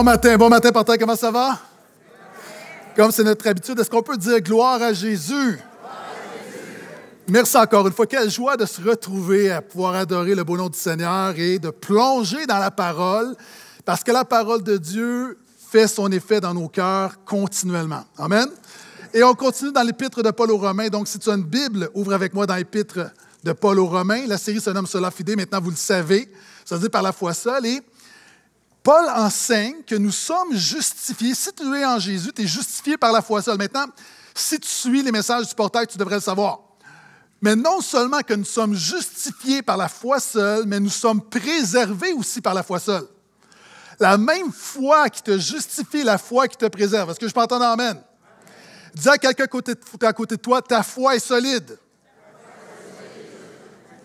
Bon matin, bon matin, Pantin, comment ça va? Comme c'est notre habitude, est-ce qu'on peut dire gloire à Jésus? Merci encore une fois. Quelle joie de se retrouver à pouvoir adorer le beau nom du Seigneur et de plonger dans la parole, parce que la parole de Dieu fait son effet dans nos cœurs continuellement. Amen. Et on continue dans l'épître de Paul aux Romains. Donc, si tu as une Bible, ouvre avec moi dans l'épître de Paul aux Romains. La série se nomme cela Fidé, Maintenant, vous le savez. Ça se dit par la foi seule. Et Paul enseigne que nous sommes justifiés. Si tu es en Jésus, tu es justifié par la foi seule. Maintenant, si tu suis les messages du portail, tu devrais le savoir. Mais non seulement que nous sommes justifiés par la foi seule, mais nous sommes préservés aussi par la foi seule. La même foi qui te justifie, la foi qui te préserve. Est-ce que je peux entendre Amen? Dis à quelqu'un à côté de toi, ta foi est solide.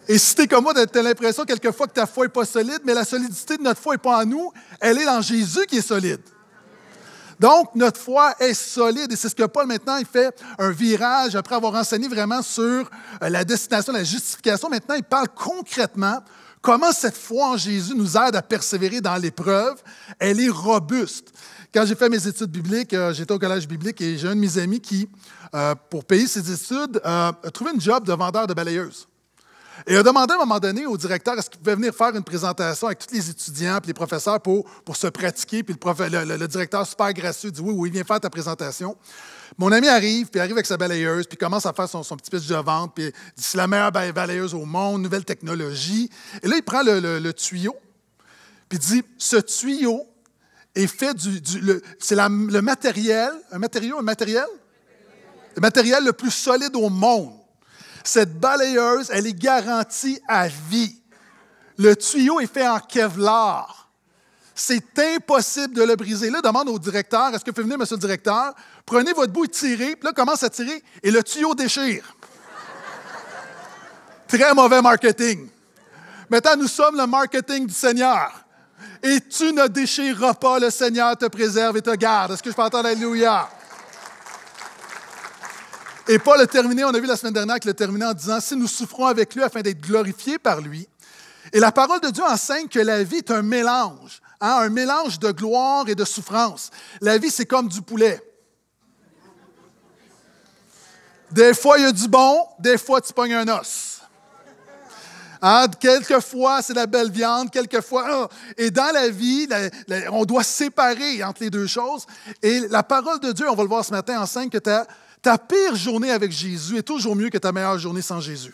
Et si t'es comme moi, t'as l'impression quelquefois que ta foi n'est pas solide, mais la solidité de notre foi n'est pas en nous, elle est dans Jésus qui est solide. Donc, notre foi est solide et c'est ce que Paul maintenant, il fait un virage après avoir enseigné vraiment sur euh, la destination, la justification. Maintenant, il parle concrètement comment cette foi en Jésus nous aide à persévérer dans l'épreuve. Elle est robuste. Quand j'ai fait mes études bibliques, euh, j'étais au collège biblique et j'ai un de mes amis qui, euh, pour payer ses études, a trouvé une job de vendeur de balayeuses. Et il a demandé à un moment donné au directeur est-ce qu'il pouvait venir faire une présentation avec tous les étudiants et les professeurs pour, pour se pratiquer. Puis le, directeur, super gracieux, dit oui, oui, viens faire ta présentation. Mon ami arrive, puis arrive avec sa balayeuse, puis commence à faire son, petit pitch de vente, puis dit c'est la meilleure balayeuse au monde, nouvelle technologie. Et là, il prend le, tuyau, puis dit ce tuyau est fait du. du c'est le matériel, un matériau, un matériel? Le matériel le plus solide au monde. Cette balayeuse, elle est garantie à vie. Le tuyau est fait en Kevlar. C'est impossible de le briser. Là, demande au directeur, est-ce que vous pouvez venir, monsieur le directeur? Prenez votre bout et tirez. Puis là, commence à tirer et le tuyau déchire. Très mauvais marketing. Maintenant, nous sommes le marketing du Seigneur. Et tu ne déchireras pas, le Seigneur te préserve et te garde. Est-ce que je peux entendre Alléluia? Et Paul le terminé, on a vu la semaine dernière qu'il le terminé en disant, si nous souffrons avec lui afin d'être glorifiés par lui. Et la parole de Dieu enseigne que la vie est un mélange, hein, un mélange de gloire et de souffrance. La vie, c'est comme du poulet. Des fois, il y a du bon, des fois, tu pognes un os. Hein, quelquefois, c'est la belle viande, quelquefois. Oh. Et dans la vie, on doit séparer entre les deux choses. Et la parole de Dieu, on va le voir ce matin, enseigne que tu as ta pire journée avec Jésus est toujours mieux que ta meilleure journée sans Jésus.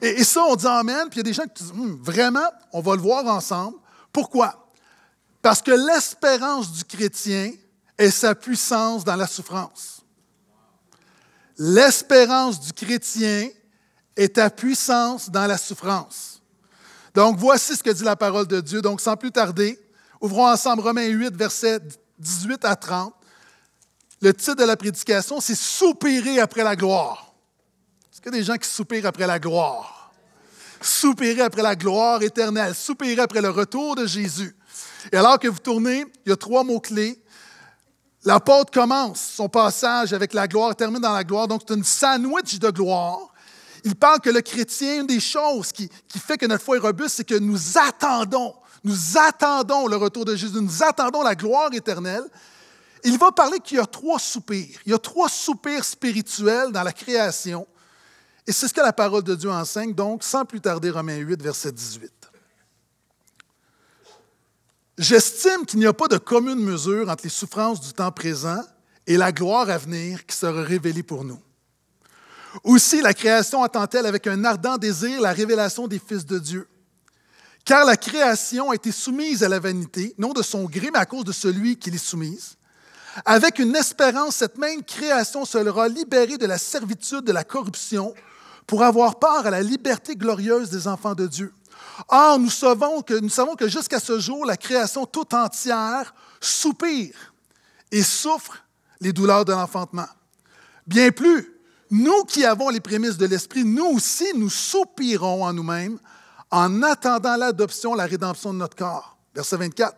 Et, ça, on dit Amen, puis il y a des gens qui disent hmm, Vraiment, on va le voir ensemble. Pourquoi? Parce que l'espérance du chrétien est sa puissance dans la souffrance. L'espérance du chrétien est ta puissance dans la souffrance. Donc voici ce que dit la parole de Dieu. Donc sans plus tarder, ouvrons ensemble Romains 8, versets 18 à 30 le titre de la prédication, c'est Soupirer après la gloire. Est-ce qu'il y a des gens qui soupirent après la gloire? Soupirer après la gloire éternelle, soupirer après le retour de Jésus. Et alors que vous tournez, il y a trois mots-clés. L'apôtre commence son passage avec la gloire, termine dans la gloire, donc c'est une sandwich de gloire. Il parle que le chrétien, une des choses qui fait que notre foi est robuste, c'est que nous attendons, nous attendons le retour de Jésus, nous attendons la gloire éternelle il va parler qu'il y a trois soupirs. Il y a trois soupirs spirituels dans la création. Et c'est ce que la parole de Dieu enseigne, donc, sans plus tarder, Romains 8, verset 18. J'estime qu'il n'y a pas de commune mesure entre les souffrances du temps présent et la gloire à venir qui sera révélée pour nous. Aussi, la création attend-elle avec un ardent désir la révélation des fils de Dieu. Car la création a été soumise à la vanité, non de son gré, mais à cause de celui qui l'est soumise, avec une espérance, cette même création sera libérée de la servitude de la corruption pour avoir part à la liberté glorieuse des enfants de Dieu. Or, nous savons que, nous savons que jusqu'à ce jour, la création tout entière soupire et souffre les douleurs de l'enfantement. Bien plus, nous qui avons les prémices de l'Esprit, nous aussi, nous soupirons en nous-mêmes en attendant l'adoption, la rédemption de notre corps. Verset 24.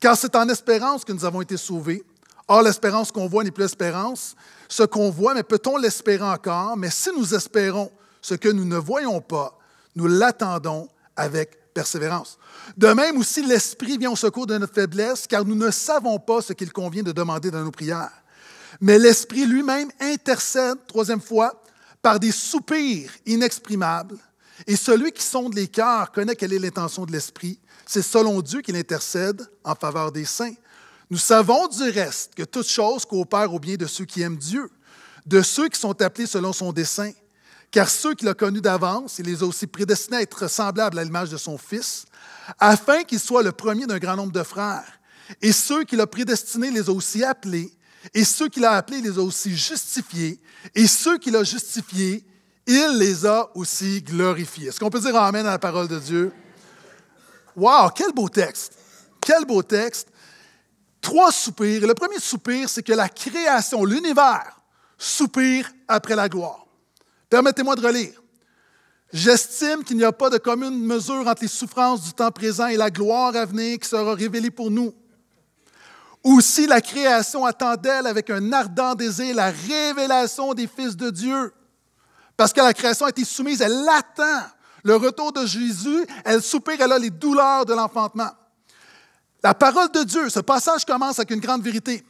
Car c'est en espérance que nous avons été sauvés. Or, l'espérance qu'on voit n'est plus l'espérance. Ce qu'on voit, mais peut-on l'espérer encore? Mais si nous espérons ce que nous ne voyons pas, nous l'attendons avec persévérance. De même aussi, l'Esprit vient au secours de notre faiblesse, car nous ne savons pas ce qu'il convient de demander dans nos prières. Mais l'Esprit lui-même intercède, troisième fois, par des soupirs inexprimables. Et celui qui sonde les cœurs connaît quelle est l'intention de l'Esprit. C'est selon Dieu qu'il intercède en faveur des saints. Nous savons du reste que toute chose coopère au bien de ceux qui aiment Dieu, de ceux qui sont appelés selon son dessein. Car ceux qu'il a connus d'avance, il les a aussi prédestinés à être semblables à l'image de son Fils, afin qu'il soit le premier d'un grand nombre de frères. Et ceux qu'il a prédestinés les a aussi appelés, et ceux qu'il a appelés les a aussi justifiés, et ceux qu'il a justifiés, il les a aussi glorifiés. Est-ce qu'on peut dire Amen à la parole de Dieu? Wow, quel beau texte! Quel beau texte! trois soupirs. Et le premier soupir, c'est que la création, l'univers, soupire après la gloire. Permettez-moi de relire. J'estime qu'il n'y a pas de commune mesure entre les souffrances du temps présent et la gloire à venir qui sera révélée pour nous. Aussi, la création attend d'elle avec un ardent désir la révélation des fils de Dieu. Parce que la création a été soumise, elle attend le retour de Jésus, elle soupire, elle a les douleurs de l'enfantement. La parole de Dieu, ce passage commence avec une grande vérité.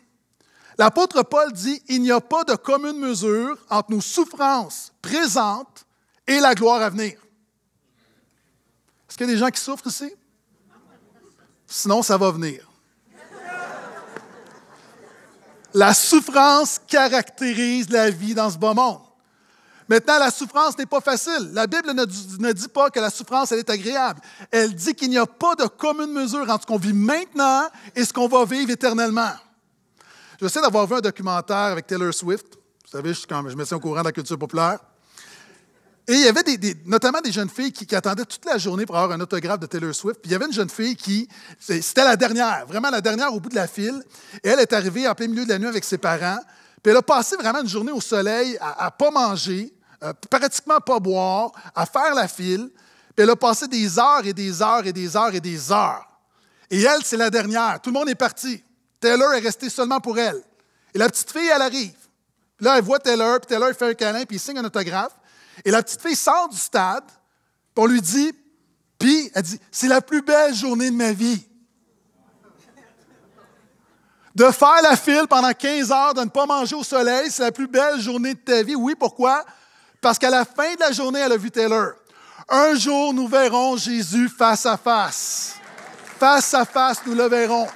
L'apôtre Paul dit, il n'y a pas de commune mesure entre nos souffrances présentes et la gloire à venir. Est-ce qu'il y a des gens qui souffrent ici? Sinon, ça va venir. La souffrance caractérise la vie dans ce bon monde. Maintenant, la souffrance n'est pas facile. La Bible ne, dit pas que la souffrance, elle est agréable. Elle dit qu'il n'y a pas de commune mesure entre ce qu'on vit maintenant et ce qu'on va vivre éternellement. Je sais d'avoir vu un documentaire avec Taylor Swift. Vous savez, je, quand, je me suis au courant de la culture populaire. Et il y avait notamment des jeunes filles qui, attendaient toute la journée pour avoir un autographe de Taylor Swift. Puis il y avait une jeune fille qui, c'était la dernière, vraiment la dernière au bout de la file. Et elle est arrivée en plein milieu de la nuit avec ses parents. Puis elle a passé vraiment une journée au soleil à, ne pas manger. Euh, pratiquement pas boire, à faire la file. Puis elle a passé des heures et des heures et des heures et des heures. Et elle, c'est la dernière. Tout le monde est parti. Taylor est resté seulement pour elle. Et la petite fille, elle arrive. là, elle voit Taylor, puis Taylor il fait un câlin, puis il signe un autographe. Et la petite fille sort du stade, puis on lui dit, puis elle dit, c'est la plus belle journée de ma vie. De faire la file pendant 15 heures, de ne pas manger au soleil, c'est la plus belle journée de ta vie. Oui, pourquoi? Parce qu'à la fin de la journée, elle a vu Taylor. Un jour, nous verrons Jésus face à face. Face à face, nous le verrons.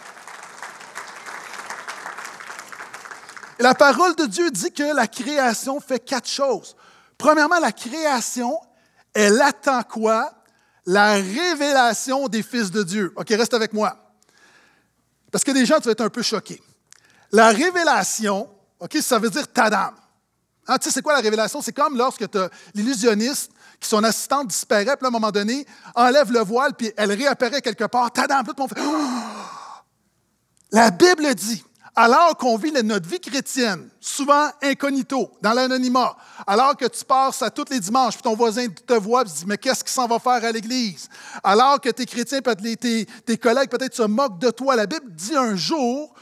Et la parole de Dieu dit que la création fait quatre choses. Premièrement, la création, elle attend quoi? La révélation des fils de Dieu. OK, reste avec moi. Parce que des gens, tu vas être un peu choqué. La révélation, OK, ça veut dire tadam. Ah, tu sais, c'est quoi la révélation? C'est comme lorsque l'illusionniste qui son assistante disparaît, puis à un moment donné, enlève le voile, puis elle réapparaît quelque part. T'as La Bible dit, alors qu'on vit notre vie chrétienne, souvent incognito, dans l'anonymat, alors que tu passes à tous les dimanches, puis ton voisin te voit, puis dit, mais qu'est-ce qu'il s'en va faire à l'église? Alors que tes chrétiens, peut être tes collègues peut-être se moquent de toi, la Bible dit un jour,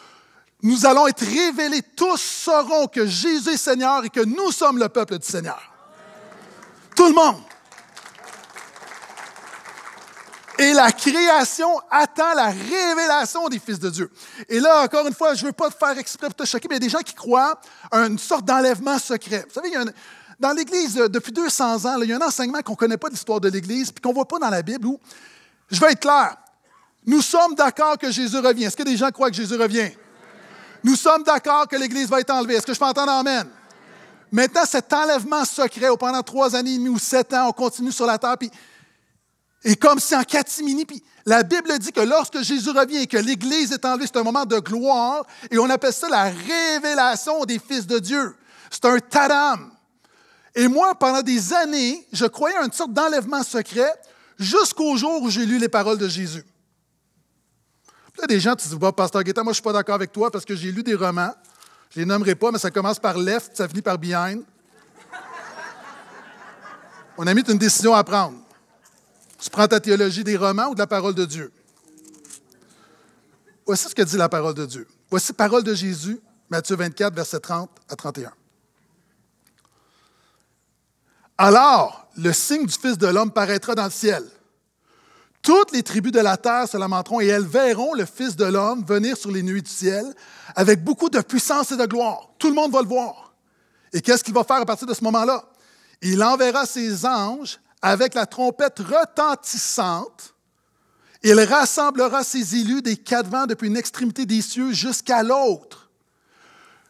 nous allons être révélés, tous sauront que Jésus est Seigneur et que nous sommes le peuple du Seigneur. Tout le monde. Et la création attend la révélation des fils de Dieu. Et là, encore une fois, je ne veux pas te faire exprès pour te choquer, mais il y a des gens qui croient à une sorte d'enlèvement secret. Vous savez, dans l'Église, euh, depuis 200 ans, il y a un enseignement qu'on ne connaît pas de l'histoire de l'Église, puis qu'on ne voit pas dans la Bible, où, je vais être clair, nous sommes d'accord que Jésus revient. Est-ce que des gens croient que Jésus revient? Nous sommes d'accord que l'Église va être enlevée. Est-ce que je peux entendre Amen? Maintenant, cet enlèvement secret, pendant trois années et demie ou sept ans, on continue sur la terre, puis, et comme si en catimini, puis la Bible dit que lorsque Jésus revient et que l'Église est enlevée, c'est un moment de gloire, et on appelle ça la révélation des fils de Dieu. C'est un tadam ». Et moi, pendant des années, je croyais à une sorte d'enlèvement secret jusqu'au jour où j'ai lu les paroles de Jésus. Il y a des gens, qui disent, « Pasteur Guetta, moi, je ne suis pas d'accord avec toi parce que j'ai lu des romans. Je ne les nommerai pas, mais ça commence par left, ça finit par behind. On a mis une décision à prendre. Tu prends ta théologie des romans ou de la parole de Dieu? Voici ce que dit la parole de Dieu. Voici la parole de Jésus, Matthieu 24, verset 30 à 31. Alors, le signe du Fils de l'homme paraîtra dans le ciel. Toutes les tribus de la terre se lamenteront et elles verront le Fils de l'homme venir sur les nuits du ciel avec beaucoup de puissance et de gloire. Tout le monde va le voir. Et qu'est-ce qu'il va faire à partir de ce moment-là? Il enverra ses anges avec la trompette retentissante. Il rassemblera ses élus des quatre vents depuis une extrémité des cieux jusqu'à l'autre.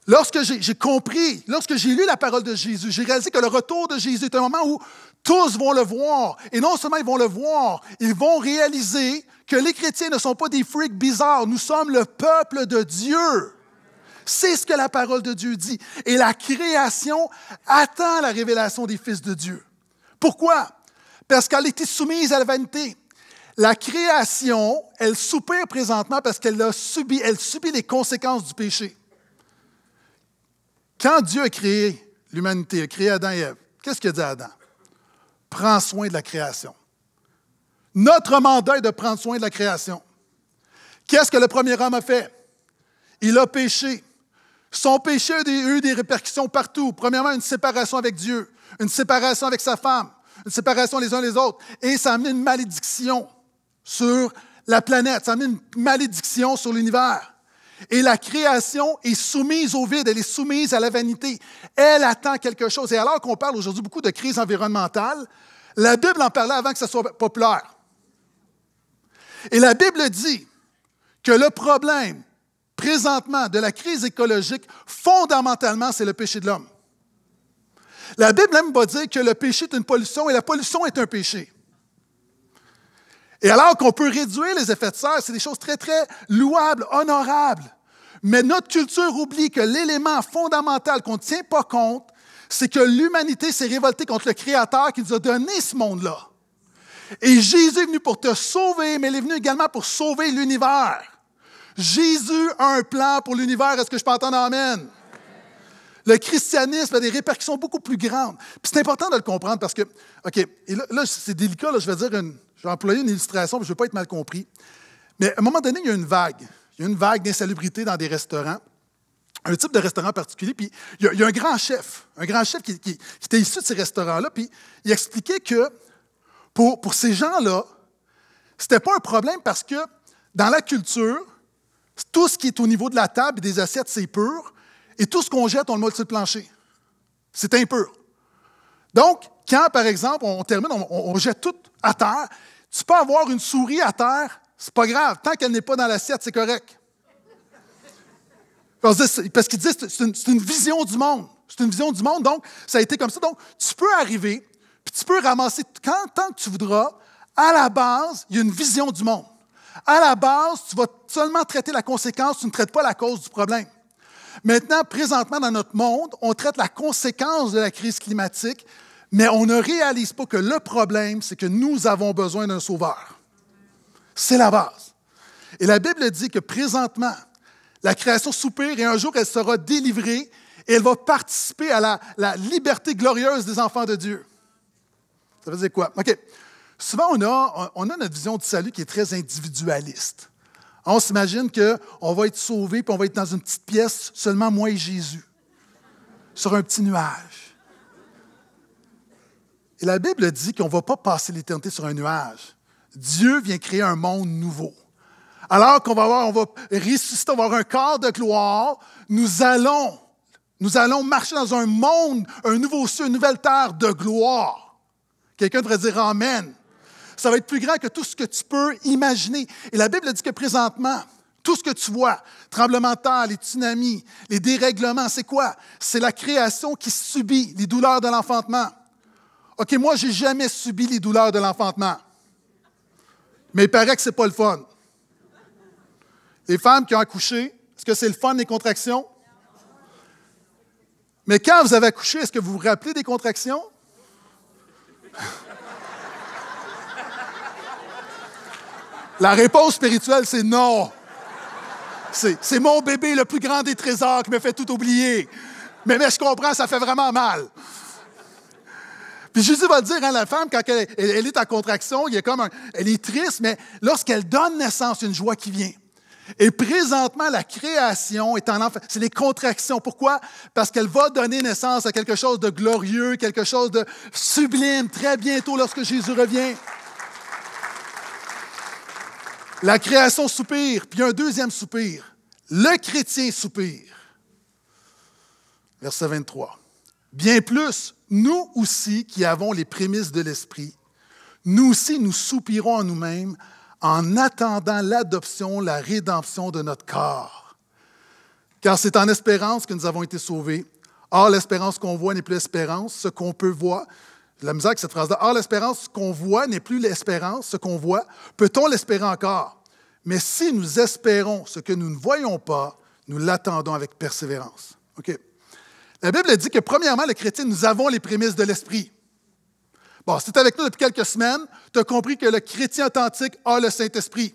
Lorsque j'ai compris, lorsque j'ai lu la parole de Jésus, j'ai réalisé que le retour de Jésus est un moment où tous vont le voir. Et non seulement ils vont le voir, ils vont réaliser que les chrétiens ne sont pas des freaks bizarres. Nous sommes le peuple de Dieu. C'est ce que la parole de Dieu dit. Et la création attend la révélation des fils de Dieu. Pourquoi? Parce qu'elle était soumise à la vanité. La création, elle soupire présentement parce qu'elle a elle subit les conséquences du péché. Quand Dieu a créé l'humanité, a créé Adam et Ève, qu'est-ce que dit Adam? prends soin de la création. Notre mandat est de prendre soin de la création. Qu'est-ce que le premier homme a fait? Il a péché. Son péché a eu des répercussions partout. Premièrement, une séparation avec Dieu, une séparation avec sa femme, une séparation les uns les autres. Et ça a mis une malédiction sur la planète, ça a mis une malédiction sur l'univers. Et la création est soumise au vide, elle est soumise à la vanité. Elle attend quelque chose. Et alors qu'on parle aujourd'hui beaucoup de crise environnementale, la Bible en parlait avant que ça soit populaire. Et la Bible dit que le problème présentement de la crise écologique, fondamentalement, c'est le péché de l'homme. La Bible même va dire que le péché est une pollution et la pollution est un péché. Et alors qu'on peut réduire les effets de serre, c'est des choses très, très louables, honorables. Mais notre culture oublie que l'élément fondamental qu'on ne tient pas compte, c'est que l'humanité s'est révoltée contre le Créateur qui nous a donné ce monde-là. Et Jésus est venu pour te sauver, mais il est venu également pour sauver l'univers. Jésus a un plan pour l'univers. Est-ce que je peux entendre Amen? Le christianisme a des répercussions beaucoup plus grandes. Puis c'est important de le comprendre parce que, OK, et là, c'est délicat, je vais dire une, je employer une illustration, je ne veux pas être mal compris. Mais à un moment donné, il y a une vague. Il y a une vague d'insalubrité dans des restaurants, un type de restaurant particulier. Puis il y a, un grand chef, un grand chef qui, était issu de ces restaurants-là. Puis il expliquait que pour, ces gens-là, ce n'était pas un problème parce que dans la culture, tout ce qui est au niveau de la table et des assiettes, c'est pur et tout ce qu'on jette, on le met sur le plancher. C'est impur. Donc, quand, par exemple, on termine, on, jette tout à terre, tu peux avoir une souris à terre, c'est pas grave. Tant qu'elle n'est pas dans l'assiette, c'est correct. Parce qu'ils disent c'est une, vision du monde. C'est une vision du monde, donc ça a été comme ça. Donc, tu peux arriver, puis tu peux ramasser quand, tant que tu voudras. À la base, il y a une vision du monde. À la base, tu vas seulement traiter la conséquence, tu ne traites pas la cause du problème. Maintenant, présentement dans notre monde, on traite la conséquence de la crise climatique, mais on ne réalise pas que le problème, c'est que nous avons besoin d'un sauveur. C'est la base. Et la Bible dit que présentement, la création soupire et un jour elle sera délivrée et elle va participer à la, liberté glorieuse des enfants de Dieu. Ça veut dire quoi? OK. Souvent, on a, on a notre vision du salut qui est très individualiste. On s'imagine qu'on va être sauvé, puis on va être dans une petite pièce, seulement moi et Jésus, sur un petit nuage. Et la Bible dit qu'on ne va pas passer l'éternité sur un nuage. Dieu vient créer un monde nouveau. Alors qu'on va on va ressusciter, on va avoir un corps de gloire, nous allons, nous allons marcher dans un monde, un nouveau ciel, une nouvelle terre de gloire. Quelqu'un devrait dire Amen. Ça va être plus grand que tout ce que tu peux imaginer. Et la Bible dit que présentement, tout ce que tu vois, tremblement de terre, les tsunamis, les dérèglements, c'est quoi? C'est la création qui subit les douleurs de l'enfantement. OK, moi, j'ai jamais subi les douleurs de l'enfantement. Mais il paraît que c'est pas le fun. Les femmes qui ont accouché, est-ce que c'est le fun des contractions? Mais quand vous avez accouché, est-ce que vous vous rappelez des contractions? La réponse spirituelle, c'est non. C'est mon bébé, le plus grand des trésors, qui me fait tout oublier. Mais, mais je comprends, ça fait vraiment mal. Puis Jésus va dire, à hein, la femme, quand elle, est en contraction, il a comme elle est triste, mais lorsqu'elle donne naissance, une joie qui vient. Et présentement, la création est en enfer. C'est les contractions. Pourquoi? Parce qu'elle va donner naissance à quelque chose de glorieux, quelque chose de sublime, très bientôt lorsque Jésus revient. La création soupire, puis un deuxième soupir. Le chrétien soupire. Verset 23. Bien plus, nous aussi qui avons les prémices de l'Esprit, nous aussi nous soupirons en nous-mêmes en attendant l'adoption, la rédemption de notre corps. Car c'est en espérance que nous avons été sauvés. Or, l'espérance qu'on voit n'est plus espérance. Ce qu'on peut voir, la misère avec cette phrase-là. Or, l'espérance qu'on voit n'est plus l'espérance, ce qu'on voit. Peut-on l'espérer encore? Mais si nous espérons ce que nous ne voyons pas, nous l'attendons avec persévérance. La Bible dit que, premièrement, les chrétiens, nous avons les prémices de l'esprit. Bon, si tu avec nous depuis quelques semaines, tu as compris que le chrétien authentique a le Saint-Esprit.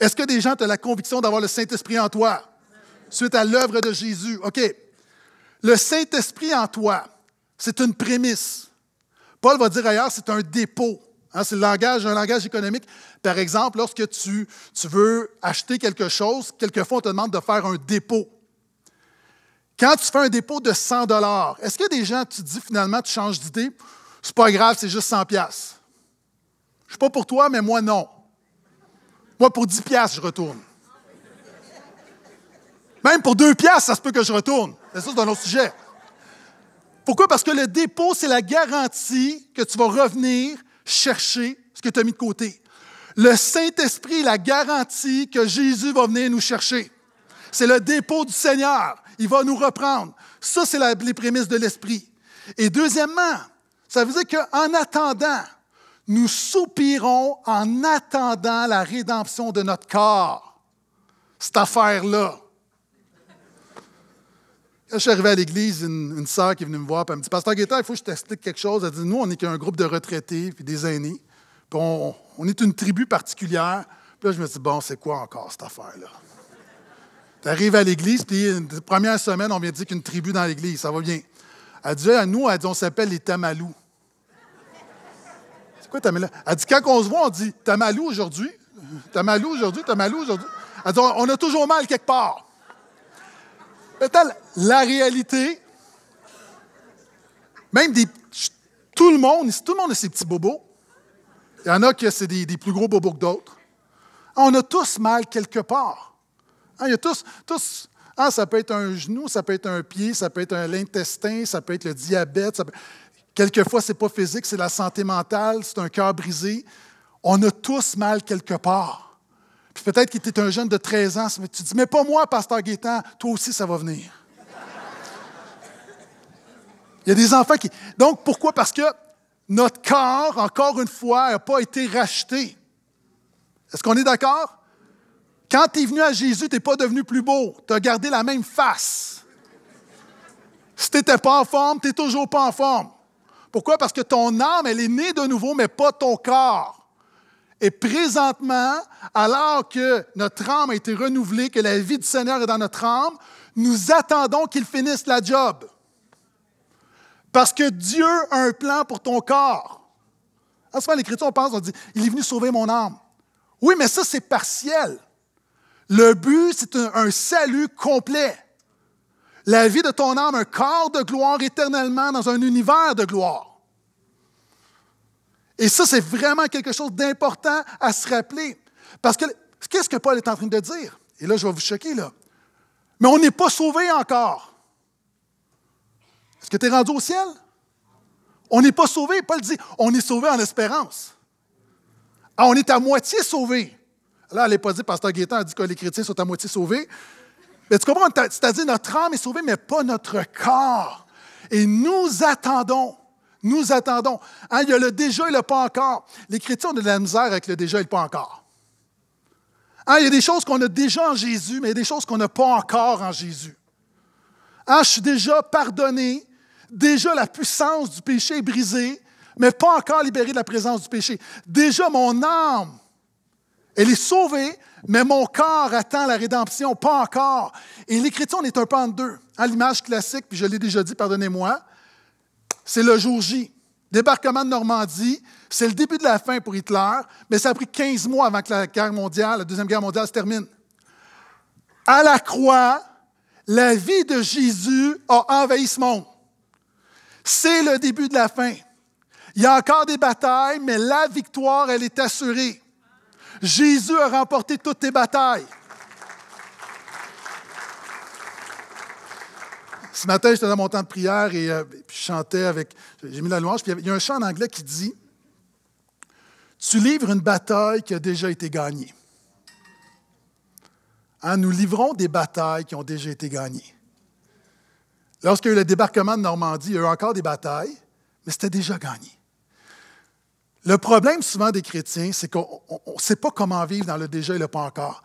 Est-ce que des gens ont la conviction d'avoir le Saint-Esprit en toi suite à l'œuvre de Jésus? OK. Le Saint-Esprit en toi, c'est une prémisse. Paul va dire ailleurs, c'est un dépôt. Hein, c'est le langage, un langage économique. Par exemple, lorsque tu, veux acheter quelque chose, quelquefois on te demande de faire un dépôt. Quand tu fais un dépôt de 100 est-ce que des gens, tu dis finalement, tu changes d'idée, c'est pas grave, c'est juste 100 Je ne suis pas pour toi, mais moi non. Moi pour 10 je retourne. Même pour 2 ça se peut que je retourne. C'est ça, c'est un autre sujet. Pourquoi? Parce que le dépôt, c'est la garantie que tu vas revenir chercher ce que tu as mis de côté. Le Saint-Esprit, la garantie que Jésus va venir nous chercher. C'est le dépôt du Seigneur. Il va nous reprendre. Ça, c'est les prémices de l'Esprit. Et deuxièmement, ça veut dire qu'en attendant, nous soupirons en attendant la rédemption de notre corps. Cette affaire-là. Là, je suis arrivé à l'église, une, une sœur qui est venue me voir, elle me dit Pasteur Guetta, il faut que je t'explique quelque chose. Elle dit Nous, on est qu'un groupe de retraités, puis des aînés, puis on, on est une tribu particulière. Puis là, je me dis Bon, c'est quoi encore cette affaire-là Tu arrives à l'église, puis une première semaine, on vient de dire qu'une tribu dans l'église, ça va bien. Elle dit à Nous, elle dit, on s'appelle les Tamalou. C'est quoi Tamalou Elle dit Quand on se voit, on dit Tamalou aujourd'hui. Tamalou aujourd'hui, Tamalou aujourd'hui. Elle dit On a toujours mal quelque part la réalité, même des, tout le monde, tout le monde a ses petits bobos. Il y en a qui c'est des, plus gros bobos que d'autres. On a tous mal quelque part. Hein, il y a tous, tous hein, ça peut être un genou, ça peut être un pied, ça peut être l'intestin, ça peut être le diabète. Quelquefois, ce n'est pas physique, c'est la santé mentale, c'est un cœur brisé. On a tous mal quelque part peut-être que tu es un jeune de 13 ans, mais tu dis, mais pas moi, pasteur Gaétan, toi aussi ça va venir. Il y a des enfants qui... Donc pourquoi? Parce que notre corps, encore une fois, n'a pas été racheté. Est-ce qu'on est, est d'accord? Quand tu es venu à Jésus, tu n'es pas devenu plus beau. Tu as gardé la même face. Si tu n'étais pas en forme, tu n'es toujours pas en forme. Pourquoi? Parce que ton âme, elle est née de nouveau, mais pas ton corps. Et présentement, alors que notre âme a été renouvelée, que la vie du Seigneur est dans notre âme, nous attendons qu'il finisse la job. Parce que Dieu a un plan pour ton corps. En ce moment, l'Écriture, on pense, on dit, il est venu sauver mon âme. Oui, mais ça, c'est partiel. Le but, c'est un, salut complet. La vie de ton âme, un corps de gloire éternellement dans un univers de gloire. Et ça, c'est vraiment quelque chose d'important à se rappeler. Parce que qu'est-ce que Paul est en train de dire? Et là, je vais vous choquer, là. Mais on n'est pas sauvé encore. Est-ce que tu es rendu au ciel? On n'est pas sauvé. Paul dit, on est sauvé en espérance. Ah, on est à moitié sauvé. Là, elle n'est pas dit, Pasteur Gaétan a dit que les chrétiens sont à moitié sauvés. Mais tu comprends? C'est-à-dire, notre âme est sauvée, mais pas notre corps. Et nous attendons nous attendons. Hein, il y a le déjà et le pas encore. L'Écriture, on a de la misère avec le déjà et le pas encore. Ah, il y a des choses qu'on a déjà en Jésus, mais il y a des choses qu'on n'a pas encore en Jésus. Hein, je suis déjà pardonné, déjà la puissance du péché est brisée, mais pas encore libéré de la présence du péché. Déjà mon âme, elle est sauvée, mais mon corps attend la rédemption, pas encore. Et l'Écriture, on est un peu en deux. À L'image classique, puis je l'ai déjà dit, pardonnez-moi, c'est le jour J. Débarquement de Normandie, c'est le début de la fin pour Hitler, mais ça a pris 15 mois avant que la guerre mondiale, la Deuxième Guerre mondiale se termine. À la croix, la vie de Jésus a envahi ce monde. C'est le début de la fin. Il y a encore des batailles, mais la victoire, elle est assurée. Jésus a remporté toutes tes batailles. Ce matin, j'étais dans mon temps de prière et euh, chantais avec. J'ai mis la louange. Puis il y a un chant en anglais qui dit Tu livres une bataille qui a déjà été gagnée. Hein, nous livrons des batailles qui ont déjà été gagnées. Lorsqu'il y a eu le débarquement de Normandie, il y a eu encore des batailles, mais c'était déjà gagné. Le problème souvent des chrétiens, c'est qu'on ne sait pas comment vivre dans le déjà et le pas encore.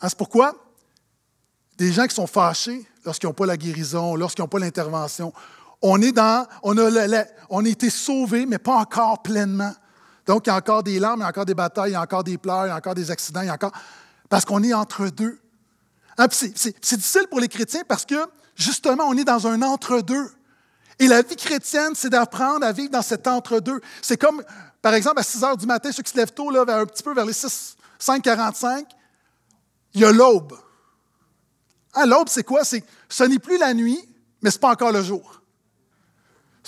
Hein, c'est pourquoi des gens qui sont fâchés lorsqu'ils n'ont pas la guérison, lorsqu'ils n'ont pas l'intervention, on est dans, on a, le, on a été sauvés, mais pas encore pleinement. Donc, il y a encore des larmes, il y a encore des batailles, il y a encore des pleurs, il y a encore des accidents, il y a encore. Parce qu'on est entre deux. Ah, c'est difficile pour les chrétiens parce que, justement, on est dans un entre-deux. Et la vie chrétienne, c'est d'apprendre à vivre dans cet entre-deux. C'est comme, par exemple, à 6 heures du matin, ceux qui se lèvent tôt, là, un petit peu vers les 6, 5, 45, il y a l'aube. Ah, l'aube, c'est quoi? C'est, ce n'est plus la nuit, mais ce n'est pas encore le jour.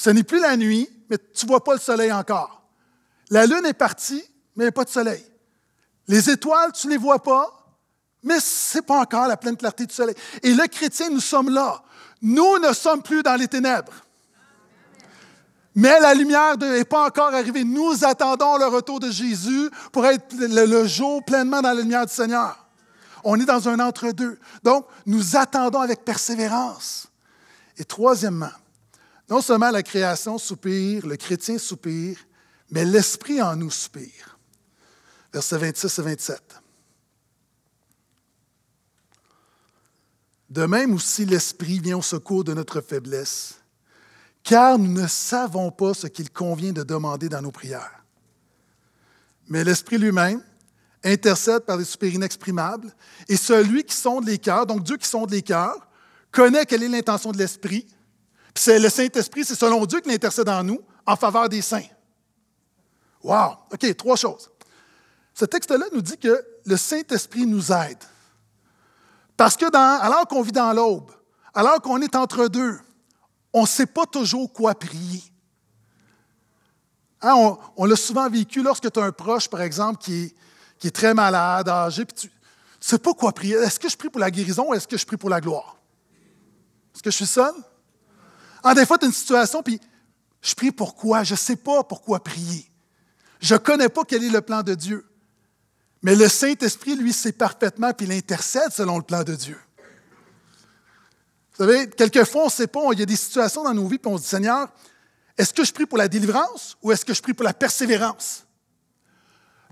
Ce n'est plus la nuit, mais tu ne vois pas le soleil encore. La lune est partie, mais il n'y a pas de soleil. Les étoiles, tu ne les vois pas, mais ce n'est pas encore la pleine clarté du soleil. Et le chrétien, nous sommes là. Nous ne sommes plus dans les ténèbres. Mais la lumière n'est pas encore arrivée. Nous attendons le retour de Jésus pour être le, le jour pleinement dans la lumière du Seigneur. On est dans un entre-deux. Donc, nous attendons avec persévérance. Et troisièmement, non seulement la création soupire, le chrétien soupire, mais l'Esprit en nous soupire. Versets 26 et 27. De même aussi, l'Esprit vient au secours de notre faiblesse, car nous ne savons pas ce qu'il convient de demander dans nos prières. Mais l'Esprit lui-même intercède par des soupirs inexprimables, et celui qui sonde les cœurs, donc Dieu qui sonde les cœurs, connaît quelle est l'intention de l'Esprit, c'est le Saint-Esprit, c'est selon Dieu qu'il intercède en nous en faveur des saints. Wow! OK, trois choses. Ce texte-là nous dit que le Saint-Esprit nous aide. Parce que alors qu'on vit dans l'aube, alors qu'on est entre deux, on ne sait pas toujours quoi prier. Hein, on, l'a souvent vécu lorsque tu as un proche, par exemple, qui est, qui est très malade, âgé, puis tu ne sais pas quoi prier. Est-ce que je prie pour la guérison ou est-ce que je prie pour la gloire? Est-ce que je suis seul? En ah, des fois, tu as une situation, puis je prie pourquoi? Je ne sais pas pourquoi prier. Je ne connais pas quel est le plan de Dieu. Mais le Saint-Esprit, lui, sait parfaitement, puis il intercède selon le plan de Dieu. Vous savez, quelquefois, on ne sait pas, il y a des situations dans nos vies, puis on se dit, Seigneur, est-ce que je prie pour la délivrance ou est-ce que je prie pour la persévérance?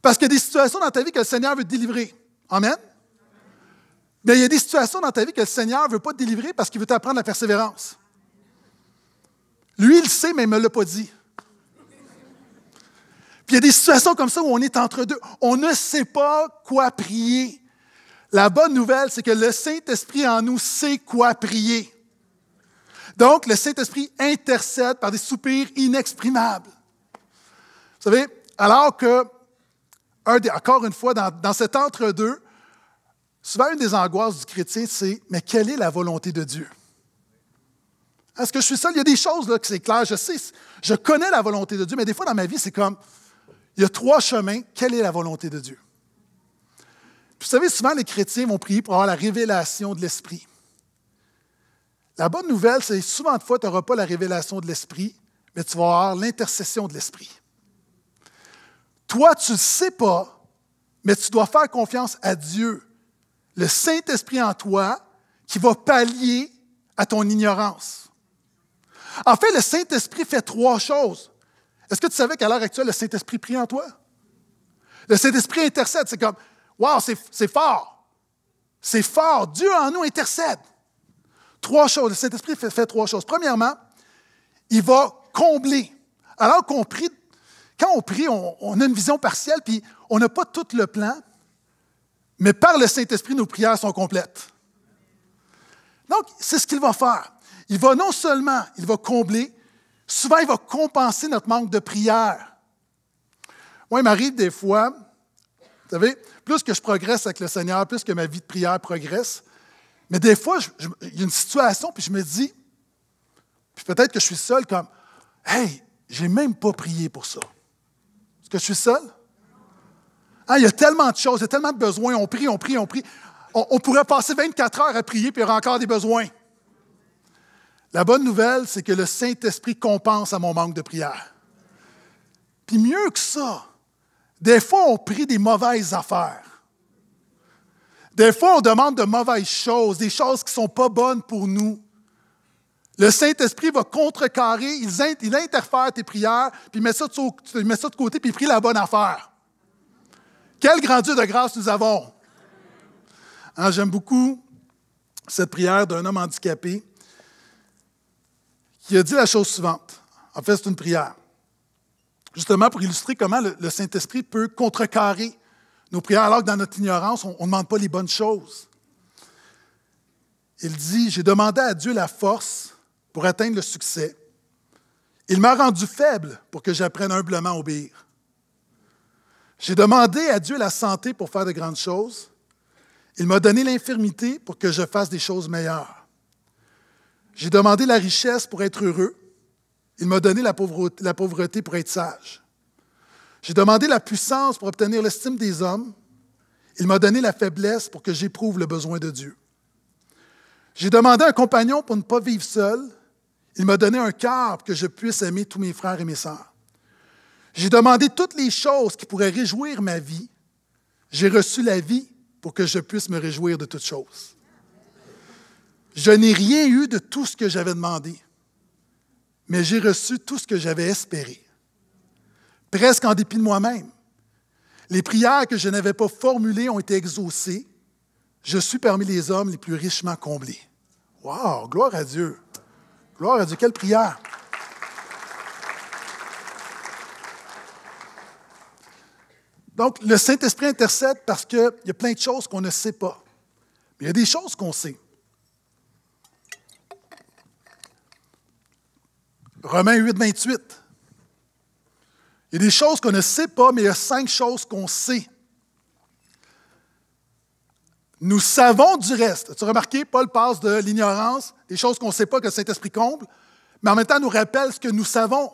Parce qu'il y a des situations dans ta vie que le Seigneur veut te délivrer. Amen? Mais il y a des situations dans ta vie que le Seigneur ne veut pas te délivrer parce qu'il veut t'apprendre la persévérance. Lui, il sait, mais il ne me l'a pas dit. Puis il y a des situations comme ça où on est entre deux. On ne sait pas quoi prier. La bonne nouvelle, c'est que le Saint-Esprit en nous sait quoi prier. Donc, le Saint-Esprit intercède par des soupirs inexprimables. Vous savez, alors que, des, encore une fois, dans, dans cet entre-deux, souvent une des angoisses du chrétien, c'est Mais quelle est la volonté de Dieu? Est-ce que je suis seul? Il y a des choses là, que c'est clair, je sais, je connais la volonté de Dieu, mais des fois dans ma vie, c'est comme, il y a trois chemins, quelle est la volonté de Dieu? vous savez, souvent les chrétiens vont prier pour avoir la révélation de l'Esprit. La bonne nouvelle, c'est souvent de fois, tu n'auras pas la révélation de l'Esprit, mais tu vas avoir l'intercession de l'Esprit. Toi, tu ne sais pas, mais tu dois faire confiance à Dieu, le Saint-Esprit en toi, qui va pallier à ton ignorance. En fait, le Saint-Esprit fait trois choses. Est-ce que tu savais qu'à l'heure actuelle, le Saint-Esprit prie en toi? Le Saint-Esprit intercède. C'est comme, wow, c'est fort. C'est fort. Dieu en nous intercède. Trois choses. Le Saint-Esprit fait, trois choses. Premièrement, il va combler. Alors qu'on prie, quand on prie, on, a une vision partielle, puis on n'a pas tout le plan, mais par le Saint-Esprit, nos prières sont complètes. Donc, c'est ce qu'il va faire. Il va non seulement, il va combler, souvent il va compenser notre manque de prière. Moi, il m'arrive des fois, vous savez, plus que je progresse avec le Seigneur, plus que ma vie de prière progresse, mais des fois, il y a une situation, puis je me dis, puis peut-être que je suis seul, comme, hey, j'ai même pas prié pour ça. Est-ce que je suis seul? Ah, il y a tellement de choses, il y a tellement de besoins, on prie, on prie, on prie. On, on pourrait passer 24 heures à prier, puis il y aura encore des besoins. La bonne nouvelle, c'est que le Saint-Esprit compense à mon manque de prière. Puis mieux que ça, des fois, on prie des mauvaises affaires. Des fois, on demande de mauvaises choses, des choses qui ne sont pas bonnes pour nous. Le Saint-Esprit va contrecarrer, il, interfère tes prières, puis met ça, de, côté, puis il prie la bonne affaire. Quelle grandeur de grâce nous avons! Hein, j'aime beaucoup cette prière d'un homme handicapé il a dit la chose suivante. En fait, c'est une prière. Justement pour illustrer comment le, le Saint-Esprit peut contrecarrer nos prières alors que dans notre ignorance, on ne demande pas les bonnes choses. Il dit, j'ai demandé à Dieu la force pour atteindre le succès. Il m'a rendu faible pour que j'apprenne humblement à obéir. J'ai demandé à Dieu la santé pour faire de grandes choses. Il m'a donné l'infirmité pour que je fasse des choses meilleures. J'ai demandé la richesse pour être heureux. Il m'a donné la pauvreté, pour être sage. J'ai demandé la puissance pour obtenir l'estime des hommes. Il m'a donné la faiblesse pour que j'éprouve le besoin de Dieu. J'ai demandé un compagnon pour ne pas vivre seul. Il m'a donné un cœur pour que je puisse aimer tous mes frères et mes sœurs. J'ai demandé toutes les choses qui pourraient réjouir ma vie. J'ai reçu la vie pour que je puisse me réjouir de toutes choses. Je n'ai rien eu de tout ce que j'avais demandé, mais j'ai reçu tout ce que j'avais espéré, presque en dépit de moi-même. Les prières que je n'avais pas formulées ont été exaucées. Je suis parmi les hommes les plus richement comblés. Wow, gloire à Dieu. Gloire à Dieu, quelle prière. Donc, le Saint-Esprit intercède parce qu'il y a plein de choses qu'on ne sait pas. Mais il y a des choses qu'on sait. Romains 8, 28. Il y a des choses qu'on ne sait pas, mais il y a cinq choses qu'on sait. Nous savons du reste. As-tu remarqué, Paul passe de l'ignorance, des choses qu'on ne sait pas que le Saint-Esprit comble, mais en même temps nous rappelle ce que nous savons.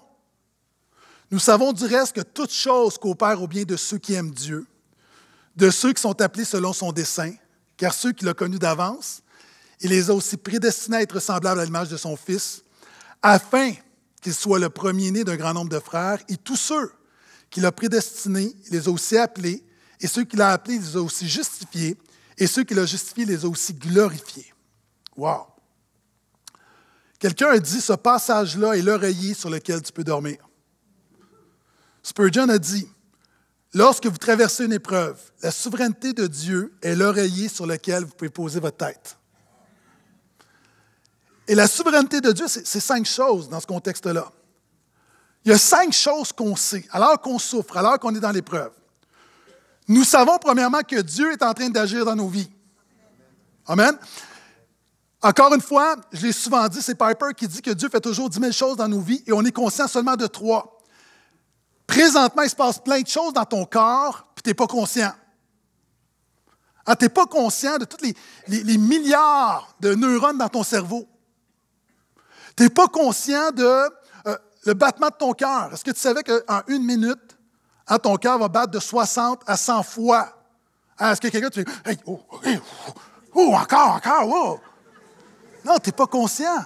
Nous savons du reste que toute chose coopère au bien de ceux qui aiment Dieu, de ceux qui sont appelés selon son dessein, car ceux qu'il a connus d'avance, il les a aussi prédestinés à être semblables à l'image de son Fils, afin qu'il soit le premier-né d'un grand nombre de frères, et tous ceux qu'il a prédestinés, les a aussi appelés, et ceux qu'il a appelés, les a aussi justifiés, et ceux qu'il a justifiés, les a aussi glorifiés. Wow! Quelqu'un a dit, ce passage-là est l'oreiller sur lequel tu peux dormir. Spurgeon a dit, lorsque vous traversez une épreuve, la souveraineté de Dieu est l'oreiller sur lequel vous pouvez poser votre tête. Et la souveraineté de Dieu, c'est cinq choses dans ce contexte-là. Il y a cinq choses qu'on sait, alors qu'on souffre, alors qu'on est dans l'épreuve. Nous savons premièrement que Dieu est en train d'agir dans nos vies. Amen. Encore une fois, je l'ai souvent dit, c'est Piper qui dit que Dieu fait toujours dix mille choses dans nos vies et on est conscient seulement de trois. Présentement, il se passe plein de choses dans ton corps, puis tu n'es pas conscient. Ah, tu n'es pas conscient de tous les milliards de neurones dans ton cerveau. Tu n'es pas conscient de euh, le battement de ton cœur. Est-ce que tu savais qu'en une minute, hein, ton cœur va battre de 60 à 100 fois? Hein, est-ce que quelqu'un, tu oh, oh, hey, oh, oh, encore, encore, oh! Non, tu n'es pas conscient.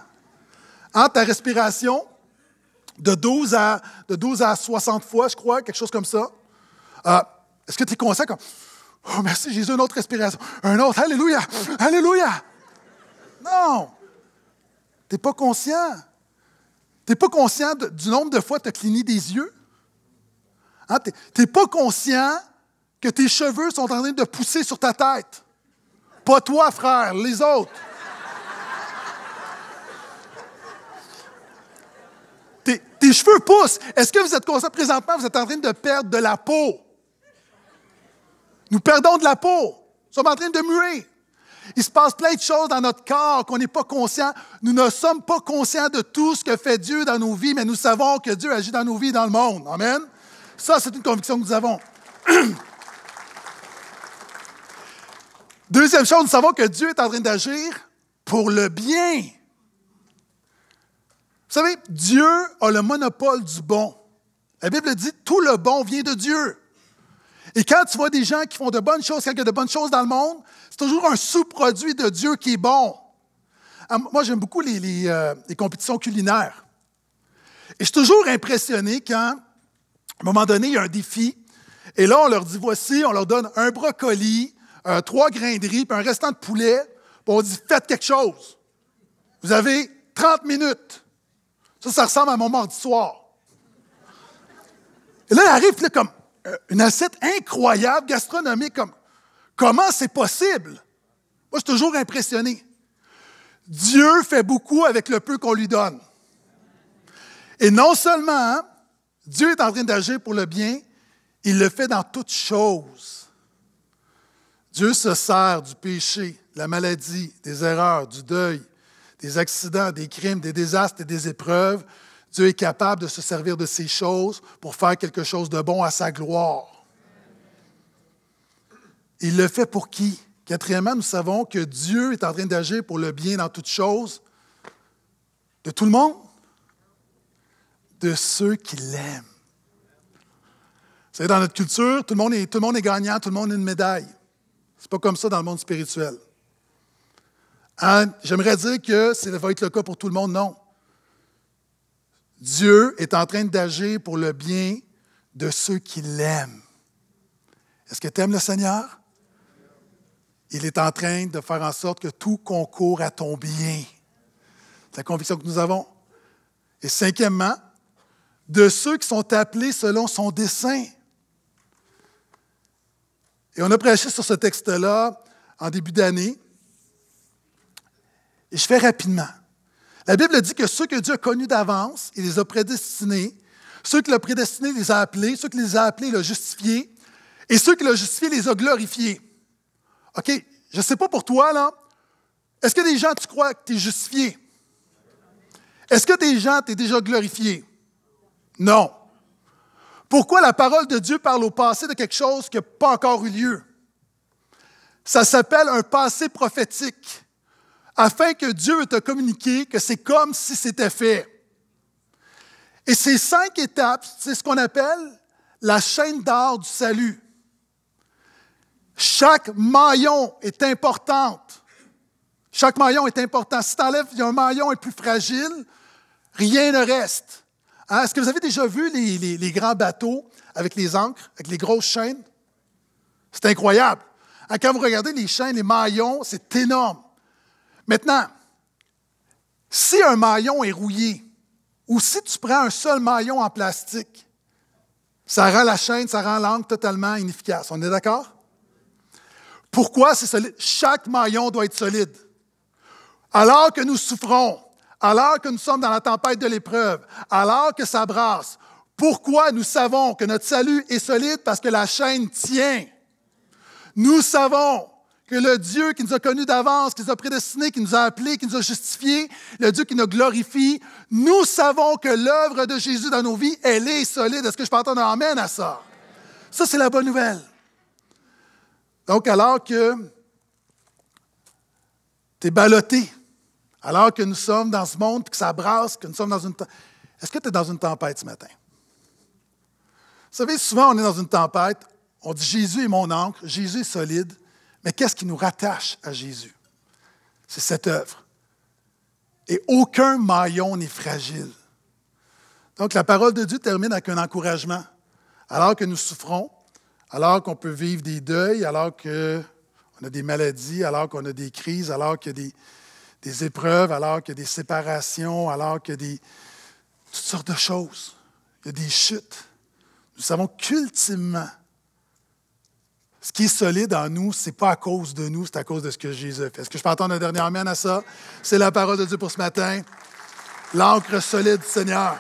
Hein, ta respiration, de 12, à, de 12 à 60 fois, je crois, quelque chose comme ça. Euh, est-ce que tu es conscient comme Oh, merci Jésus, une autre respiration, un autre, Alléluia, Alléluia? Non! Tu pas conscient. Tu pas conscient du nombre de fois que tu as cligné des yeux. Hein, t'es Tu pas conscient que tes cheveux sont en train de pousser sur ta tête. Pas toi, frère, les autres. tes, tes cheveux poussent. Est-ce que vous êtes conscient présentement, vous êtes en train de perdre de la peau? Nous perdons de la peau. Nous sommes en train de muer. Il se passe plein de choses dans notre corps qu'on n'est pas conscient. Nous ne sommes pas conscients de tout ce que fait Dieu dans nos vies, mais nous savons que Dieu agit dans nos vies et dans le monde. Amen. Ça, c'est une conviction que nous avons. Deuxième chose, nous savons que Dieu est en train d'agir pour le bien. Vous savez, Dieu a le monopole du bon. La Bible dit tout le bon vient de Dieu. Et quand tu vois des gens qui font de bonnes choses, quand de bonnes choses dans le monde, c'est toujours un sous-produit de Dieu qui est bon. Ah, moi, j'aime beaucoup euh, les, compétitions culinaires. Et je suis toujours impressionné quand, à un moment donné, il y a un défi. Et là, on leur dit, voici, on leur donne un brocoli, euh, trois grains de riz, puis un restant de poulet. Puis on dit, faites quelque chose. Vous avez 30 minutes. Ça, ça ressemble à mon mardi soir. Et là, il arrive, là, comme, euh, une assiette incroyable, gastronomique. Comme, comment c'est possible? Moi, je suis toujours impressionné. Dieu fait beaucoup avec le peu qu'on lui donne. Et non seulement hein, Dieu est en train d'agir pour le bien, il le fait dans toutes choses. Dieu se sert du péché, de la maladie, des erreurs, du deuil, des accidents, des crimes, des désastres et des épreuves Dieu est capable de se servir de ces choses pour faire quelque chose de bon à sa gloire. Il le fait pour qui? Quatrièmement, nous savons que Dieu est en train d'agir pour le bien dans toutes choses de tout le monde, de ceux qui l'aiment. Vous savez, dans notre culture, tout le, monde est, tout le monde est gagnant, tout le monde a une médaille. C'est pas comme ça dans le monde spirituel. Hein? J'aimerais dire que ça va être le cas pour tout le monde, non. Dieu est en train d'agir pour le bien de ceux qui l'aiment. Est-ce que tu aimes le Seigneur? Il est en train de faire en sorte que tout concourt à ton bien. C'est la conviction que nous avons. Et cinquièmement, de ceux qui sont appelés selon son dessein. Et on a prêché sur ce texte-là en début d'année. Et je fais rapidement. La Bible dit que ceux que Dieu a connus d'avance, il les a prédestinés. Ceux qu'il a prédestinés, il les a appelés. Ceux qu'il les a appelés, il les a justifiés. Et ceux qu'il a justifiés, il les a glorifiés. OK? Je ne sais pas pour toi, là. Est-ce que des gens, tu crois que tu es justifié? Est-ce que des gens, tu es déjà glorifié? Non. Pourquoi la parole de Dieu parle au passé de quelque chose qui n'a pas encore eu lieu? Ça s'appelle un passé prophétique afin que Dieu te communique que c'est comme si c'était fait. Et ces cinq étapes, c'est ce qu'on appelle la chaîne d'or du salut. Chaque maillon est importante. Chaque maillon est important. Si tu enlèves un maillon est plus fragile, rien ne reste. Hein, est-ce que vous avez déjà vu les, grands bateaux avec les ancres, avec les grosses chaînes? C'est incroyable. Hein, quand vous regardez les chaînes, les maillons, c'est énorme. Maintenant, si un maillon est rouillé, ou si tu prends un seul maillon en plastique, ça rend la chaîne, ça rend l'angle totalement inefficace. On est d'accord? Pourquoi c'est solide? Chaque maillon doit être solide. Alors que nous souffrons, alors que nous sommes dans la tempête de l'épreuve, alors que ça brasse, pourquoi nous savons que notre salut est solide? Parce que la chaîne tient. Nous savons que le Dieu qui nous a connus d'avance, qui nous a prédestinés, qui nous a appelés, qui nous a justifiés, le Dieu qui nous glorifie, nous savons que l'œuvre de Jésus dans nos vies, elle est solide. Est-ce que je peux entendre un à ça? Ça, c'est la bonne nouvelle. Donc, alors que tu es ballotté, alors que nous sommes dans ce monde, que ça brasse, que nous sommes dans une... Est-ce que tu es dans une tempête ce matin? Vous savez, souvent, on est dans une tempête, on dit Jésus est mon encre, Jésus est solide, mais qu'est-ce qui nous rattache à Jésus? C'est cette œuvre. Et aucun maillon n'est fragile. Donc la parole de Dieu termine avec un encouragement. Alors que nous souffrons, alors qu'on peut vivre des deuils, alors qu'on a des maladies, alors qu'on a des crises, alors qu'il y a des, épreuves, alors qu'il y a des séparations, alors qu'il y a des, toutes sortes de choses, il y a des chutes. Nous savons qu'ultimement, ce qui est solide en nous, c'est pas à cause de nous, c'est à cause de ce que Jésus a fait. Est-ce que je peux entendre un dernier amen à ça? C'est la parole de Dieu pour ce matin. L'encre solide, Seigneur.